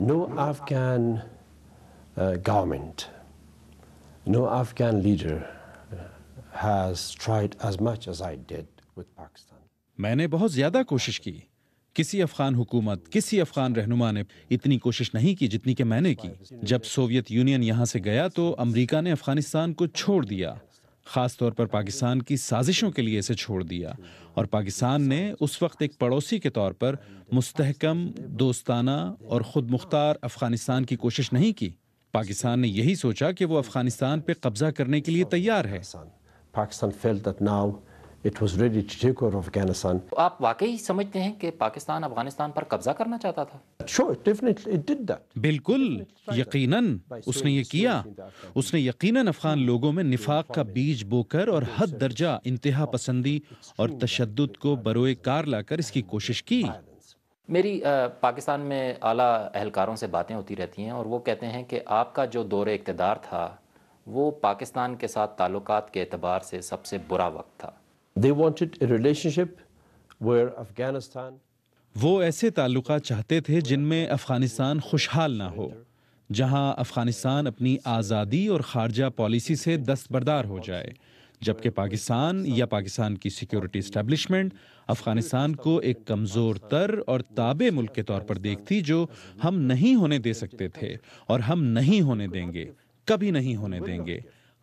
No Afghan uh, government, no Afghan leader uh, has tried as much as I did with Pakistan. میں نے بہت زیادہ کوشش کی کسی افغان حکومت کسی افغان رہنما نے اتنی کوشش نہیں کی جتنی کہ میں نے کی جب سوویت یونین یہاں سے گیا تو امریکہ نے افغانستان کو چھوڑ دیا خاص طور پر پاکستان کی سازشوں کے لیے اسے چھوڑ دیا اور پاکستان نے اس وقت ایک پڑوسی کے طور پر مستحکم دوستانہ اور خود مختار افغانستان کی کوشش نہیں کی پاکستان نے یہی سوچا کہ وہ افغانستان پہ قبضہ کرنے کے لیے تیار ہے آپ واقعی سمجھتے ہیں کہ پاکستان افغانستان پر قبضہ کرنا چاہتا تھا یقیناً یقیناً اس اس نے نے یہ کیا افغان لوگوں میں نفاق کا بیج بو کر اور حد درجہ انتہا پسندی اور تشدد کو بروئے کار لا کر اس کی کوشش کی میری پاکستان میں اعلیٰ اہلکاروں سے باتیں ہوتی رہتی ہیں اور وہ کہتے ہیں کہ آپ کا جو دور اقتدار تھا وہ پاکستان کے ساتھ تعلقات کے اعتبار سے سب سے برا وقت تھا وہ ایسے تعلقات چاہتے تھے جن میں افغانستان خوشحال نہ ہو جہاں افغانستان اپنی آزادی اور خارجہ پالیسی سے دست بردار ہو جائے جبکہ پاکستان یا پاکستان کی سیکیورٹی اسٹیبلشمنٹ افغانستان کو ایک کمزور تر اور تابع ملک کے طور پر دیکھتی جو ہم نہیں ہونے دے سکتے تھے اور ہم نہیں ہونے دیں گے کبھی نہیں ہونے دیں گے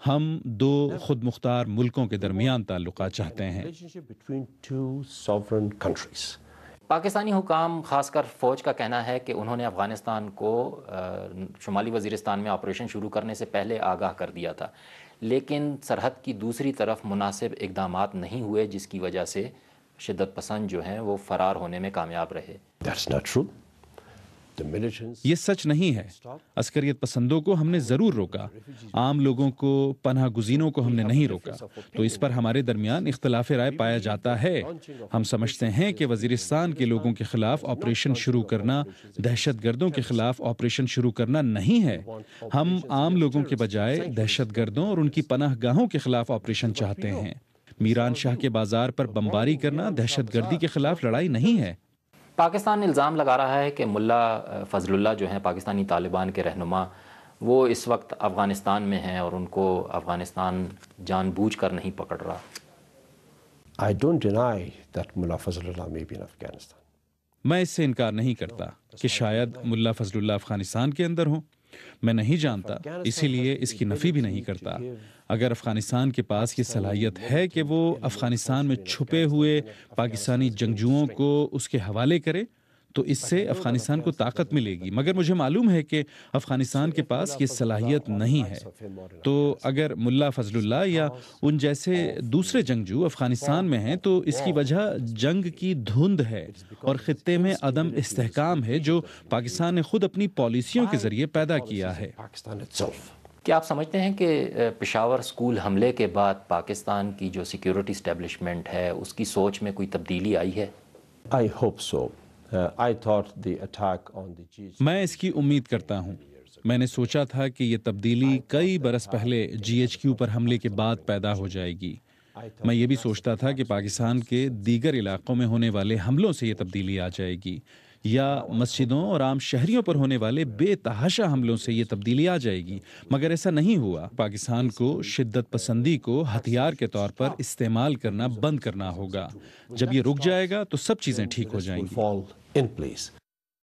ہم دو خود مختار ملکوں کے درمیان تعلقات چاہتے ہیں پاکستانی حکام خاص کر فوج کا کہنا ہے کہ انہوں نے افغانستان کو شمالی وزیرستان میں آپریشن شروع کرنے سے پہلے آگاہ کر دیا تھا لیکن سرحد کی دوسری طرف مناسب اقدامات نہیں ہوئے جس کی وجہ سے شدت پسند جو ہیں وہ فرار ہونے میں کامیاب رہے یہ سچ نہیں ہے عسکریت پسندوں کو ہم نے ضرور روکا عام لوگوں کو پناہ گزینوں کو ہم نے نہیں روکا تو اس پر ہمارے درمیان اختلاف رائے پایا جاتا ہے ہم سمجھتے ہیں کہ وزیرستان کے لوگوں کے خلاف آپریشن شروع کرنا دہشت گردوں کے خلاف آپریشن شروع کرنا نہیں ہے ہم عام لوگوں کے بجائے دہشت گردوں اور ان کی پناہ گاہوں کے خلاف آپریشن چاہتے ہیں میران شاہ کے بازار پر بمباری کرنا دہشت گردی کے خلاف لڑائی نہیں ہے پاکستان الزام لگا رہا ہے کہ ملا فضل اللہ جو ہیں پاکستانی طالبان کے رہنما وہ اس وقت افغانستان میں ہیں اور ان کو افغانستان جان بوجھ کر نہیں پکڑ رہا میں اس سے انکار نہیں کرتا کہ شاید ملا فضل اللہ افغانستان کے اندر ہوں میں نہیں جانتا اسی لیے اس کی نفی بھی نہیں کرتا اگر افغانستان کے پاس یہ صلاحیت ہے کہ وہ افغانستان میں چھپے ہوئے پاکستانی جنگجوؤں کو اس کے حوالے کرے تو اس سے افغانستان کو طاقت ملے گی مگر مجھے معلوم ہے کہ افغانستان کے پاس یہ صلاحیت نہیں ہے تو اگر ملا فضل اللہ یا ان جیسے دوسرے جنگجو افغانستان میں ہیں تو اس کی وجہ جنگ کی دھند ہے اور خطے میں عدم استحکام ہے جو پاکستان نے خود اپنی پالیسیوں کے ذریعے پیدا کیا ہے کیا آپ سمجھتے ہیں کہ پشاور سکول حملے کے بعد پاکستان کی جو سیکیورٹی اسٹیبلشمنٹ ہے اس کی سوچ میں کوئی تبدیلی آئی ہے آئی ہوپ سو Uh, میں اس کی امید کرتا ہوں میں نے سوچا تھا کہ یہ تبدیلی کئی برس پہلے جی ایچ کیو پر حملے کے بعد پیدا ہو جائے گی میں یہ بھی سوچتا تھا کہ پاکستان کے دیگر علاقوں میں ہونے والے حملوں سے یہ تبدیلی آ جائے گی یا مسجدوں اور عام شہریوں پر ہونے والے بے تحاشا حملوں سے یہ تبدیلی آ جائے گی مگر ایسا نہیں ہوا پاکستان کو شدت پسندی کو ہتھیار کے طور پر استعمال کرنا بند کرنا ہوگا جب یہ رک جائے گا تو سب چیزیں ٹھیک ہو جائیں گی